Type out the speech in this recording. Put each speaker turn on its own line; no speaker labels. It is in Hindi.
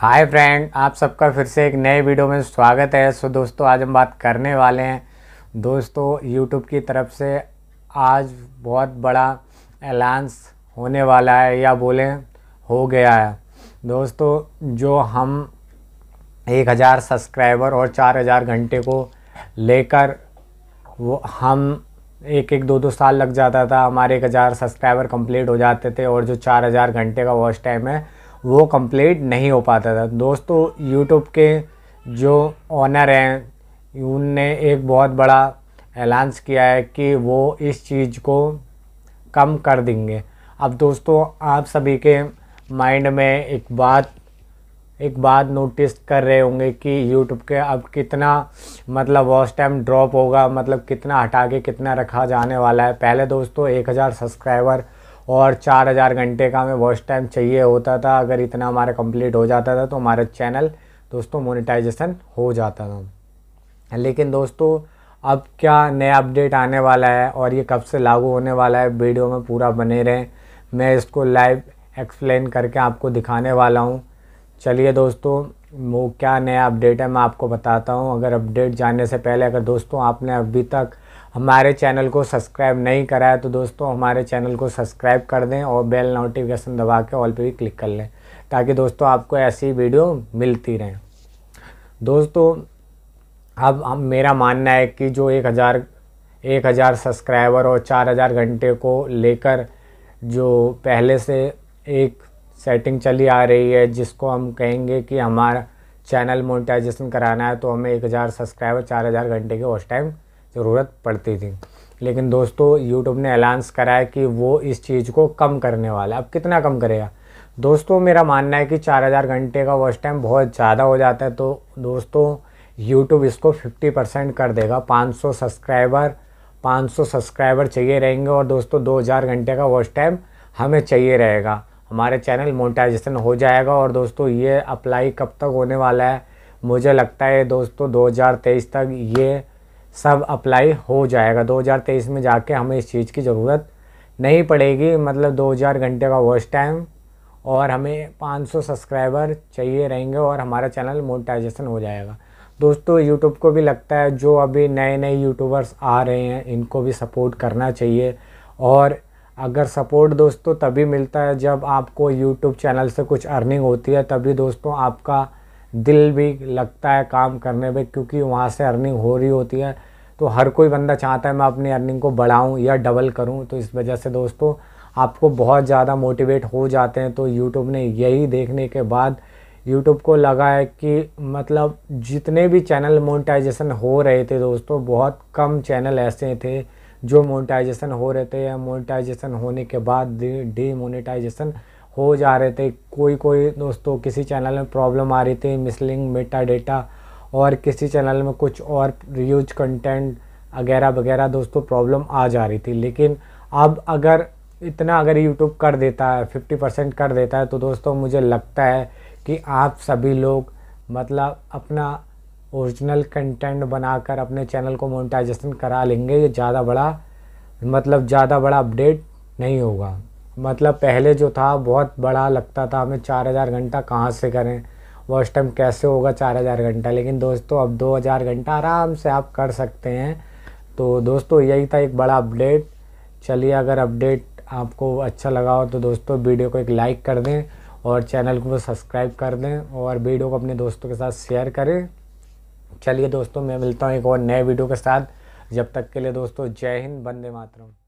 हाय फ्रेंड आप सबका फिर से एक नए वीडियो में स्वागत है सो दोस्तों आज हम बात करने वाले हैं दोस्तों यूट्यूब की तरफ से आज बहुत बड़ा अलायंस होने वाला है या बोलें हो गया है दोस्तों जो हम एक हज़ार सब्सक्राइबर और चार हज़ार घंटे को लेकर वो हम एक एक दो दो साल लग जाता था हमारे हज़ार सब्सक्राइबर कंप्लीट हो जाते थे और जो हज़ार घंटे का वॉच टाइम है वो कंप्लीट नहीं हो पाता था दोस्तों यूट्यूब के जो ऑनर हैं उनने एक बहुत बड़ा ऐलान्स किया है कि वो इस चीज़ को कम कर देंगे अब दोस्तों आप सभी के माइंड में एक बात एक बात नोटिस कर रहे होंगे कि यूट्यूब के अब कितना मतलब वॉस टाइम ड्रॉप होगा मतलब कितना हटा के कितना रखा जाने वाला है पहले दोस्तों 1000 सब्सक्राइबर और चार हज़ार घंटे का हमें वॉच टाइम चाहिए होता था अगर इतना हमारा कंप्लीट हो जाता था तो हमारा चैनल दोस्तों मोनेटाइजेशन हो जाता था लेकिन दोस्तों अब क्या नया अपडेट आने वाला है और ये कब से लागू होने वाला है वीडियो में पूरा बने रहें मैं इसको लाइव एक्सप्लेन करके आपको दिखाने वाला हूँ चलिए दोस्तों वो क्या नया अपडेट है मैं आपको बताता हूँ अगर अपडेट जानने से पहले अगर दोस्तों आपने अभी तक हमारे चैनल को सब्सक्राइब नहीं करा है तो दोस्तों हमारे चैनल को सब्सक्राइब कर दें और बेल नोटिफिकेशन दबा के ऑल पे भी क्लिक कर लें ताकि दोस्तों आपको ऐसी वीडियो मिलती रहें दोस्तों अब हम मेरा मानना है कि जो एक हज़ार एक हज़ार सब्सक्राइबर और चार हज़ार घंटे को लेकर जो पहले से एक सेटिंग चली आ रही है जिसको हम कहेंगे कि हमारा चैनल मोनिटाइजेशन कराना है तो हमें एक हज़ार सब्सक्राइबर चार हज़ार घंटे के उस टाइम ज़रूरत पड़ती थी लेकिन दोस्तों यूट्यूब ने अलाउंस कराया कि वो इस चीज़ को कम करने वाला है अब कितना कम करेगा दोस्तों मेरा मानना है कि 4000 घंटे का वॉच टाइम बहुत ज़्यादा हो जाता है तो दोस्तों यूट्यूब इसको 50 परसेंट कर देगा 500 सब्सक्राइबर 500 सब्सक्राइबर चाहिए रहेंगे और दोस्तों 2000 घंटे का वॉच टाइम हमें चाहिए रहेगा हमारे चैनल मोटाइजेशन हो जाएगा और दोस्तों ये अप्लाई कब तक होने वाला है मुझे लगता है दोस्तों दो तक ये सब अप्लाई हो जाएगा 2023 में जाके हमें इस चीज़ की ज़रूरत नहीं पड़ेगी मतलब 2000 घंटे का वॉच टाइम और हमें 500 सब्सक्राइबर चाहिए रहेंगे और हमारा चैनल मोनेटाइजेशन हो जाएगा दोस्तों यूट्यूब को भी लगता है जो अभी नए नए यूट्यूबर्स आ रहे हैं इनको भी सपोर्ट करना चाहिए और अगर सपोर्ट दोस्तों तभी मिलता है जब आपको यूट्यूब चैनल से कुछ अर्निंग होती है तभी दोस्तों आपका दिल भी लगता है काम करने में क्योंकि वहाँ से अर्निंग हो रही होती है तो हर कोई बंदा चाहता है मैं अपनी अर्निंग को बढ़ाऊँ या डबल करूँ तो इस वजह से दोस्तों आपको बहुत ज़्यादा मोटिवेट हो जाते हैं तो यूट्यूब ने यही देखने के बाद यूट्यूब को लगा है कि मतलब जितने भी चैनल मोनेटाइजेशन हो रहे थे दोस्तों बहुत कम चैनल ऐसे थे जो मोनेटाइजेशन हो रहे थे या मोनेटाइजेशन होने के बाद डी मोनिटाइजेशन हो जा रहे थे कोई कोई दोस्तों किसी चैनल में प्रॉब्लम आ रही थी मिसलिंग मेटा डेटा और किसी चैनल में कुछ और रिव्यूज कंटेंट वगैरह वगैरह दोस्तों प्रॉब्लम आ जा रही थी लेकिन अब अगर इतना अगर यूट्यूब कर देता है फिफ्टी परसेंट कर देता है तो दोस्तों मुझे लगता है कि आप सभी लोग मतलब अपना ओरिजिनल कंटेंट बनाकर अपने चैनल को मोनिटाइजेशन करा लेंगे ये ज़्यादा बड़ा मतलब ज़्यादा बड़ा अपडेट नहीं होगा मतलब पहले जो था बहुत बड़ा लगता था हमें चार हज़ार घंटा कहाँ से करें वर्ष टाइम कैसे होगा चार हज़ार घंटा लेकिन दोस्तों अब दो हज़ार घंटा आराम से आप कर सकते हैं तो दोस्तों यही था एक बड़ा अपडेट चलिए अगर अपडेट आपको अच्छा लगा हो तो दोस्तों वीडियो को एक लाइक कर दें और चैनल को सब्सक्राइब कर दें और वीडियो को अपने दोस्तों के साथ शेयर करें चलिए दोस्तों मैं मिलता हूँ एक और नए वीडियो के साथ जब तक के लिए दोस्तों जय हिंद वंदे मातरम